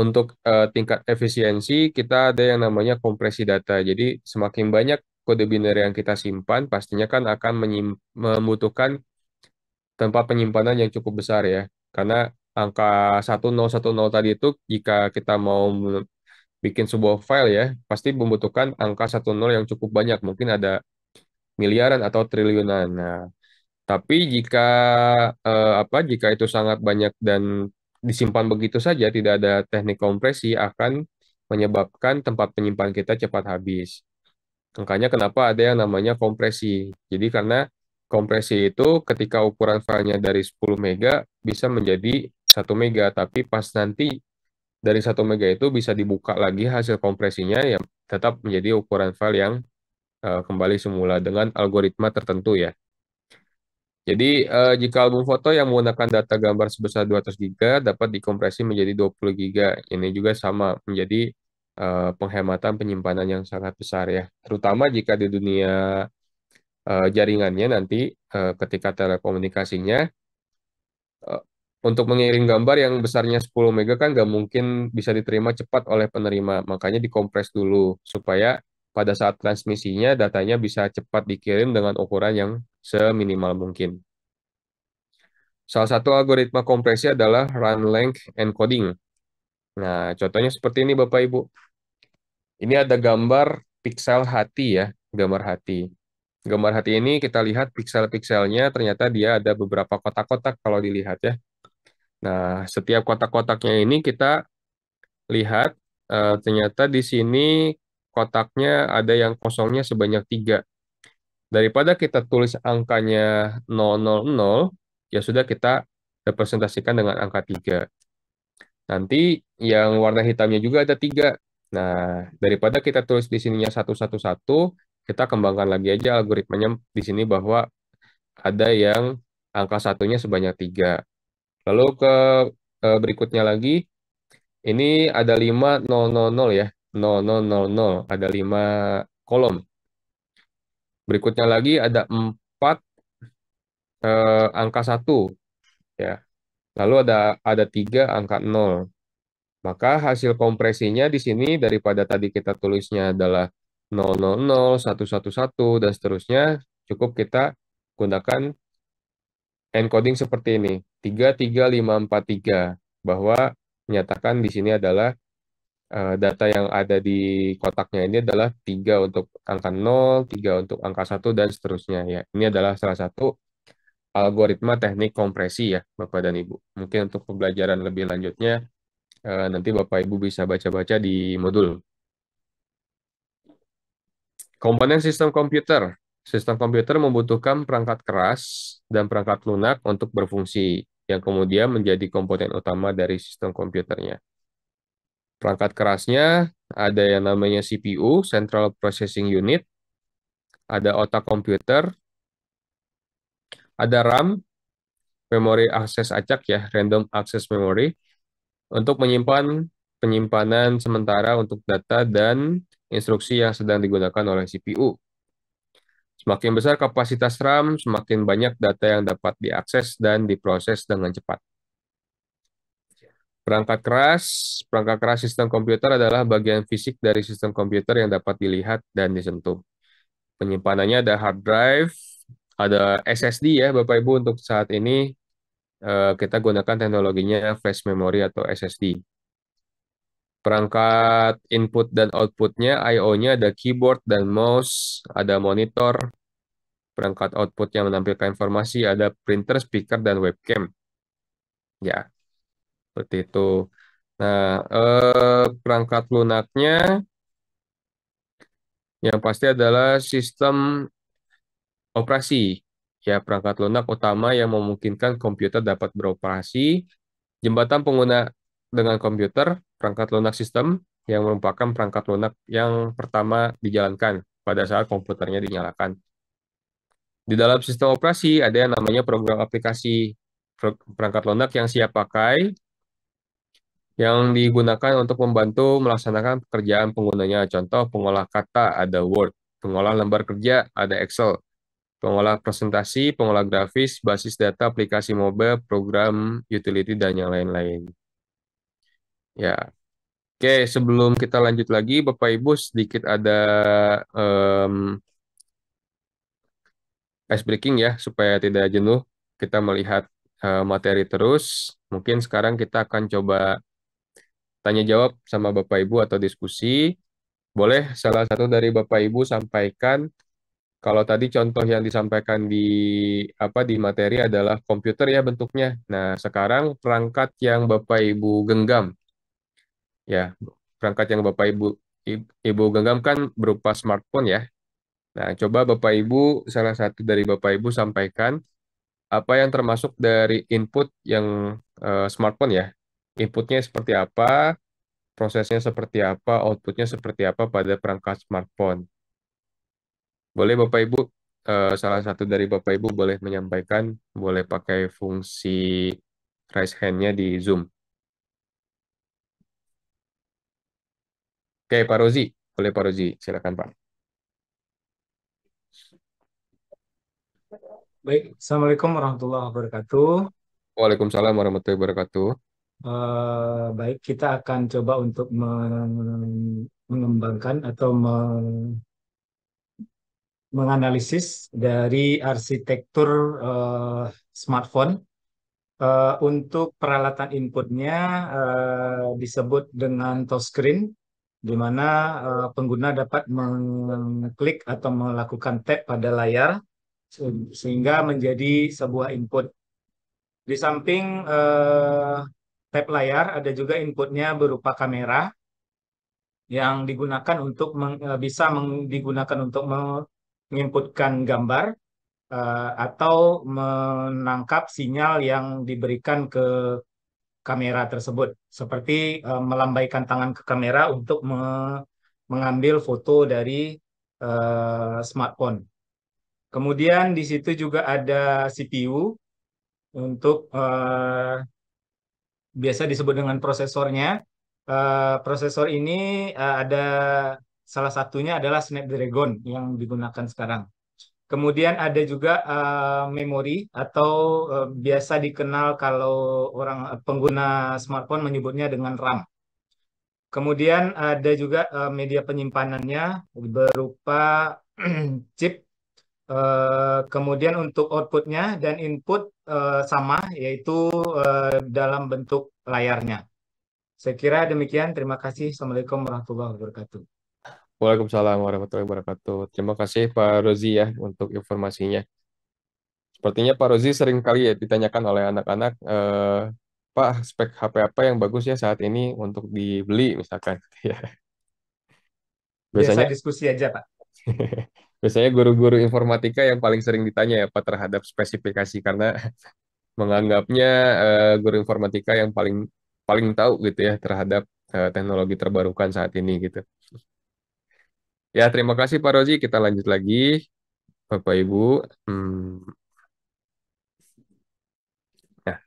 untuk uh, tingkat efisiensi kita ada yang namanya kompresi data. Jadi semakin banyak kode biner yang kita simpan, pastinya kan akan membutuhkan tempat penyimpanan yang cukup besar ya. Karena angka 1010 tadi itu jika kita mau bikin sebuah file ya, pasti membutuhkan angka 10 yang cukup banyak, mungkin ada miliaran atau triliunan. Nah, tapi jika eh, apa jika itu sangat banyak dan disimpan begitu saja, tidak ada teknik kompresi, akan menyebabkan tempat penyimpan kita cepat habis. Makanya kenapa ada yang namanya kompresi. Jadi karena kompresi itu ketika ukuran filenya dari 10 mega bisa menjadi 1 mega, tapi pas nanti dari 1 mega itu bisa dibuka lagi hasil kompresinya ya tetap menjadi ukuran file yang uh, kembali semula dengan algoritma tertentu ya. Jadi, uh, jika album foto yang menggunakan data gambar sebesar 200 GB dapat dikompresi menjadi 20 GB. Ini juga sama, menjadi uh, penghematan penyimpanan yang sangat besar ya. Terutama jika di dunia uh, jaringannya nanti uh, ketika telekomunikasinya, untuk mengirim gambar yang besarnya 10 MB kan nggak mungkin bisa diterima cepat oleh penerima. Makanya dikompres dulu supaya pada saat transmisinya datanya bisa cepat dikirim dengan ukuran yang seminimal mungkin. Salah satu algoritma kompresi adalah run length encoding. Nah, contohnya seperti ini Bapak Ibu. Ini ada gambar pixel hati ya, gambar hati. Gambar hati ini kita lihat pixel-pixelnya ternyata dia ada beberapa kotak-kotak kalau dilihat ya. Nah, setiap kotak-kotaknya ini kita lihat eh, ternyata di sini kotaknya ada yang kosongnya sebanyak tiga. Daripada kita tulis angkanya 000, ya sudah kita representasikan dengan angka 3. Nanti yang warna hitamnya juga ada 3. Nah, daripada kita tulis di sininya 111, kita kembangkan lagi aja algoritmanya di sini bahwa ada yang angka satunya sebanyak 3. Lalu ke eh, berikutnya lagi, ini ada 5000 ya. 0000 ada lima kolom. Berikutnya lagi ada empat eh, angka satu ya. Lalu ada ada 3 angka nol Maka hasil kompresinya di sini daripada tadi kita tulisnya adalah 000, 111 dan seterusnya, cukup kita gunakan encoding seperti ini, 33543 bahwa menyatakan di sini adalah uh, data yang ada di kotaknya ini adalah tiga untuk angka 0, tiga untuk angka satu dan seterusnya. ya Ini adalah salah satu algoritma teknik kompresi ya Bapak dan Ibu. Mungkin untuk pembelajaran lebih lanjutnya, uh, nanti Bapak Ibu bisa baca-baca di modul. Komponen sistem komputer. Sistem komputer membutuhkan perangkat keras dan perangkat lunak untuk berfungsi, yang kemudian menjadi komponen utama dari sistem komputernya. Perangkat kerasnya ada yang namanya CPU, Central Processing Unit, ada otak komputer, ada RAM, memori akses acak ya, random access memory, untuk menyimpan penyimpanan sementara untuk data dan instruksi yang sedang digunakan oleh CPU. Semakin besar kapasitas RAM, semakin banyak data yang dapat diakses dan diproses dengan cepat. Perangkat keras, perangkat keras sistem komputer adalah bagian fisik dari sistem komputer yang dapat dilihat dan disentuh. Penyimpanannya ada hard drive, ada SSD ya Bapak Ibu untuk saat ini eh, kita gunakan teknologinya flash memory atau SSD. Perangkat input dan outputnya, i nya ada keyboard dan mouse, ada monitor, perangkat output yang menampilkan informasi, ada printer, speaker, dan webcam. Ya, seperti itu. Nah, eh, perangkat lunaknya yang pasti adalah sistem operasi. Ya, perangkat lunak utama yang memungkinkan komputer dapat beroperasi, jembatan pengguna dengan komputer, perangkat lunak sistem yang merupakan perangkat lunak yang pertama dijalankan pada saat komputernya dinyalakan. Di dalam sistem operasi ada yang namanya program aplikasi perangkat lunak yang siap pakai yang digunakan untuk membantu melaksanakan pekerjaan penggunanya. Contoh, pengolah kata ada Word, pengolah lembar kerja ada Excel, pengolah presentasi, pengolah grafis, basis data, aplikasi mobile, program, utility, dan yang lain-lain. Ya, Oke, sebelum kita lanjut lagi, Bapak Ibu sedikit ada um, ice breaking ya, supaya tidak jenuh. Kita melihat uh, materi terus. Mungkin sekarang kita akan coba tanya jawab sama Bapak Ibu atau diskusi. Boleh salah satu dari Bapak Ibu sampaikan kalau tadi contoh yang disampaikan di apa di materi adalah komputer ya bentuknya. Nah, sekarang perangkat yang Bapak Ibu genggam. Ya, perangkat yang Bapak Ibu Ibu genggam kan berupa smartphone ya. Nah, coba Bapak Ibu salah satu dari Bapak Ibu sampaikan apa yang termasuk dari input yang uh, smartphone ya inputnya seperti apa, prosesnya seperti apa, outputnya seperti apa pada perangkat smartphone. Boleh Bapak Ibu, eh, salah satu dari Bapak Ibu boleh menyampaikan, boleh pakai fungsi raise hand-nya di Zoom. Oke, Pak Rozi. Boleh Pak Rozi, silakan Pak. Baik, Assalamualaikum warahmatullahi wabarakatuh. Waalaikumsalam warahmatullahi wabarakatuh uh, baik kita akan coba untuk mengembangkan atau me menganalisis dari arsitektur uh, smartphone uh, untuk peralatan inputnya uh, disebut dengan touchscreen di mana uh, pengguna dapat mengklik atau melakukan tap pada layar se sehingga menjadi sebuah input. Di samping uh, tab layar ada juga inputnya berupa kamera yang digunakan untuk meng, eh, bisa meng, digunakan untuk menginputkan gambar uh, atau menangkap sinyal yang diberikan ke kamera tersebut seperti uh, melambaikan tangan ke kamera untuk me mengambil foto dari uh, smartphone. Kemudian di situ juga ada CPU untuk uh, biasa disebut dengan prosesornya. Uh, prosesor ini uh, ada salah satunya adalah Snapdragon yang digunakan sekarang. Kemudian ada juga uh, memori atau uh, biasa dikenal kalau orang pengguna smartphone menyebutnya dengan RAM. Kemudian ada juga uh, media penyimpanannya berupa chip Uh, kemudian untuk outputnya dan input uh, sama yaitu uh, dalam bentuk layarnya. Saya kira demikian. Terima kasih. Assalamualaikum warahmatullahi wabarakatuh. Waalaikumsalam warahmatullahi wabarakatuh. Terima kasih Pak Rozi ya untuk informasinya. Sepertinya Pak Rozi sering kali ya ditanyakan oleh anak-anak, uh, Pak spek HP apa yang bagus ya saat ini untuk dibeli misalkan. Gitu, ya. Biasanya Biasa diskusi aja Pak. biasanya guru-guru informatika yang paling sering ditanya ya Pak terhadap spesifikasi karena menganggapnya uh, guru informatika yang paling paling tahu gitu ya terhadap uh, teknologi terbarukan saat ini gitu. Ya, terima kasih Pak Rozi. Kita lanjut lagi Bapak Ibu. Hmm. Nah,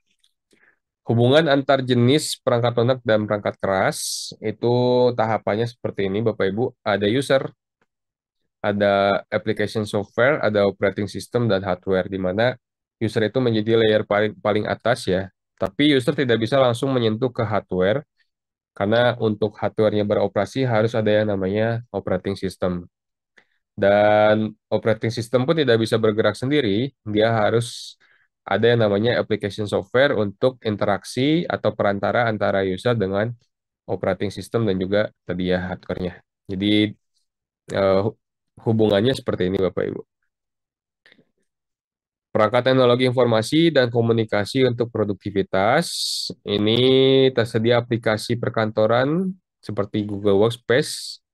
hubungan antar jenis perangkat lunak dan perangkat keras itu tahapannya seperti ini Bapak Ibu. Ada user ada application software, ada operating system dan hardware di mana user itu menjadi layer paling paling atas ya. Tapi user tidak bisa langsung menyentuh ke hardware karena untuk hardware-nya beroperasi harus ada yang namanya operating system. Dan operating system pun tidak bisa bergerak sendiri, dia harus ada yang namanya application software untuk interaksi atau perantara antara user dengan operating system dan juga tadi ya hardware-nya. Jadi eh, hubungannya seperti ini Bapak Ibu. Perangkat teknologi informasi dan komunikasi untuk produktivitas. Ini tersedia aplikasi perkantoran seperti Google Workspace,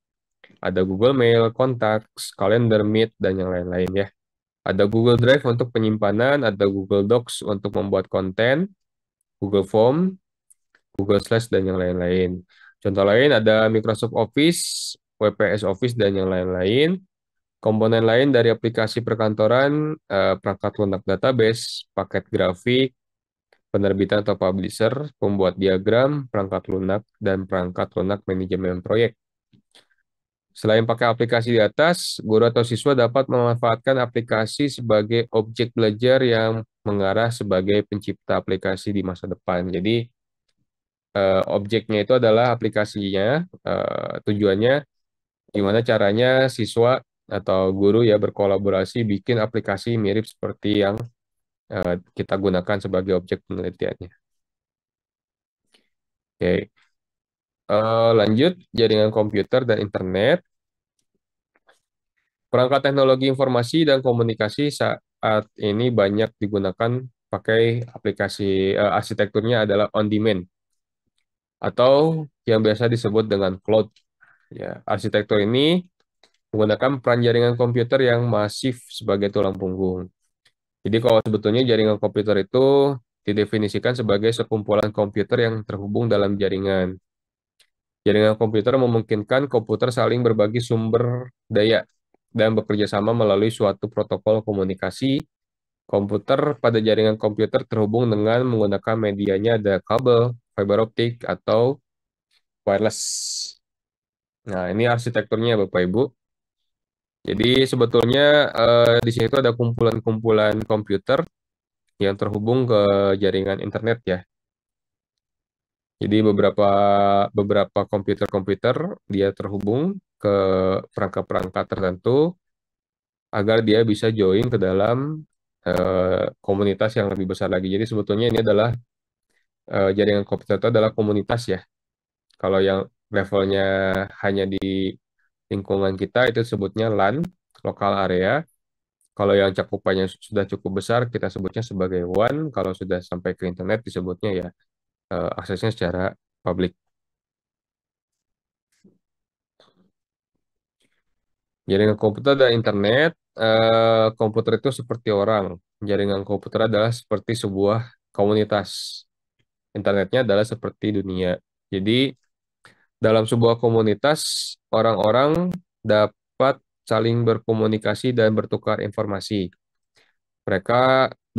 ada Google Mail, Kontak, Calendar, Meet, dan yang lain-lain ya. Ada Google Drive untuk penyimpanan, ada Google Docs untuk membuat konten, Google Form, Google Slides, dan yang lain-lain. Contoh lain ada Microsoft Office, WPS Office, dan yang lain-lain. Komponen lain dari aplikasi perkantoran, eh, perangkat lunak database, paket grafik, penerbitan atau publisher, pembuat diagram, perangkat lunak, dan perangkat lunak manajemen proyek. Selain pakai aplikasi di atas, guru atau siswa dapat memanfaatkan aplikasi sebagai objek belajar yang mengarah sebagai pencipta aplikasi di masa depan. Jadi, eh, objeknya itu adalah aplikasinya, eh, tujuannya gimana caranya siswa atau guru ya berkolaborasi bikin aplikasi mirip seperti yang uh, kita gunakan sebagai objek penelitiannya. Oke, okay. uh, eh, lanjut jaringan komputer dan internet. Perangkat teknologi informasi dan komunikasi saat ini banyak digunakan pakai aplikasi uh, arsitekturnya adalah on demand atau yang biasa disebut dengan cloud. Ya, arsitektur ini menggunakan peran jaringan komputer yang masif sebagai tulang punggung. Jadi kalau sebetulnya jaringan komputer itu didefinisikan sebagai sekumpulan komputer yang terhubung dalam jaringan. Jaringan komputer memungkinkan komputer saling berbagi sumber daya dan bekerja sama melalui suatu protokol komunikasi. Komputer pada jaringan komputer terhubung dengan menggunakan medianya ada kabel, fiber optik, atau wireless. Nah, ini arsitekturnya Bapak Ibu. Jadi sebetulnya uh, di itu ada kumpulan-kumpulan komputer yang terhubung ke jaringan internet ya. Jadi beberapa beberapa komputer-komputer dia terhubung ke perangkat-perangkat tertentu agar dia bisa join ke dalam uh, komunitas yang lebih besar lagi. Jadi sebetulnya ini adalah uh, jaringan komputer itu adalah komunitas ya. Kalau yang levelnya hanya di lingkungan kita itu sebutnya LAN, lokal area. Kalau yang cakupannya sudah cukup besar, kita sebutnya sebagai WAN. Kalau sudah sampai ke internet, disebutnya ya uh, aksesnya secara publik. Jaringan komputer dan internet, eh, komputer itu seperti orang. Jaringan komputer adalah seperti sebuah komunitas. Internetnya adalah seperti dunia. Jadi dalam sebuah komunitas orang-orang dapat saling berkomunikasi dan bertukar informasi. Mereka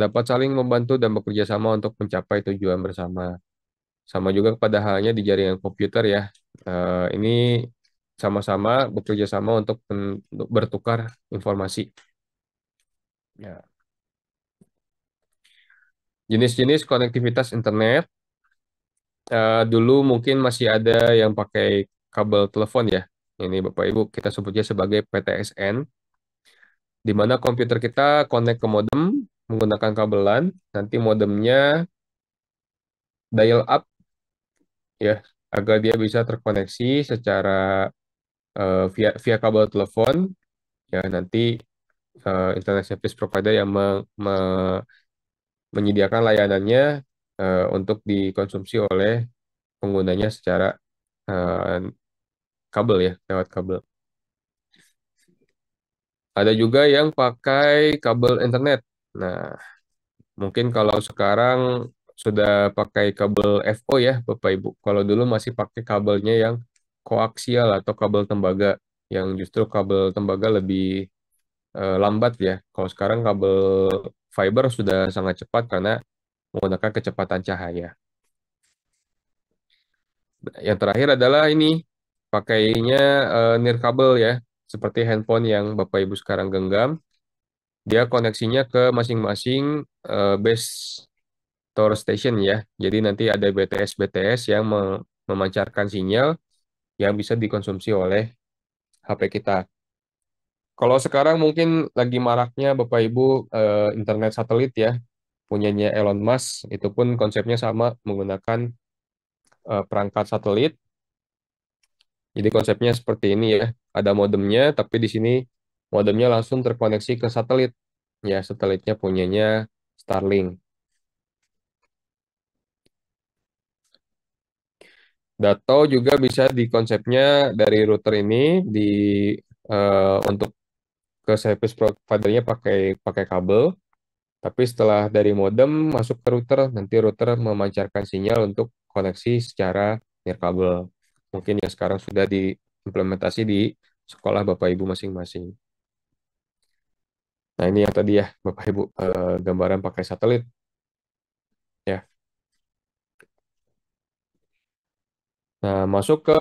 dapat saling membantu dan bekerja sama untuk mencapai tujuan bersama. Sama juga pada halnya di jaringan komputer ya. Eh, ini sama-sama bekerja sama untuk, bertukar informasi. Ya. Jenis-jenis konektivitas internet uh, dulu mungkin masih ada yang pakai kabel telepon ya. Ini Bapak Ibu kita sebutnya sebagai PTSN. Di mana komputer kita connect ke modem menggunakan kabel LAN, nanti modemnya dial up ya agar dia bisa terkoneksi secara uh, via via kabel telepon ya nanti uh, internet service provider yang me, me, menyediakan layanannya uh, untuk dikonsumsi oleh penggunanya secara uh, kabel ya, lewat kabel. Ada juga yang pakai kabel internet. Nah, mungkin kalau sekarang sudah pakai kabel FO ya, Bapak Ibu. Kalau dulu masih pakai kabelnya yang koaksial atau kabel tembaga, yang justru kabel tembaga lebih eh, lambat ya. Kalau sekarang kabel fiber sudah sangat cepat karena menggunakan kecepatan cahaya. Yang terakhir adalah ini, pakainya uh, eh, nirkabel ya, seperti handphone yang Bapak Ibu sekarang genggam. Dia koneksinya ke masing-masing uh, base tower station ya. Jadi nanti ada BTS-BTS yang memancarkan sinyal yang bisa dikonsumsi oleh HP kita. Kalau sekarang mungkin lagi maraknya Bapak Ibu eh, internet satelit ya, punyanya Elon Musk itu pun konsepnya sama menggunakan uh, perangkat satelit. Jadi konsepnya seperti ini ya, ada modemnya tapi di sini modemnya langsung terkoneksi ke satelit. Ya, satelitnya punyanya Starlink. Dato juga bisa di konsepnya dari router ini di uh, untuk ke service providernya pakai pakai kabel tapi setelah dari modem masuk ke router, nanti router memancarkan sinyal untuk koneksi secara nirkabel. Mungkin yang sekarang sudah diimplementasi di sekolah Bapak Ibu masing-masing. Nah, ini yang tadi ya, Bapak Ibu, eh, gambaran pakai satelit. Ya. Nah, masuk ke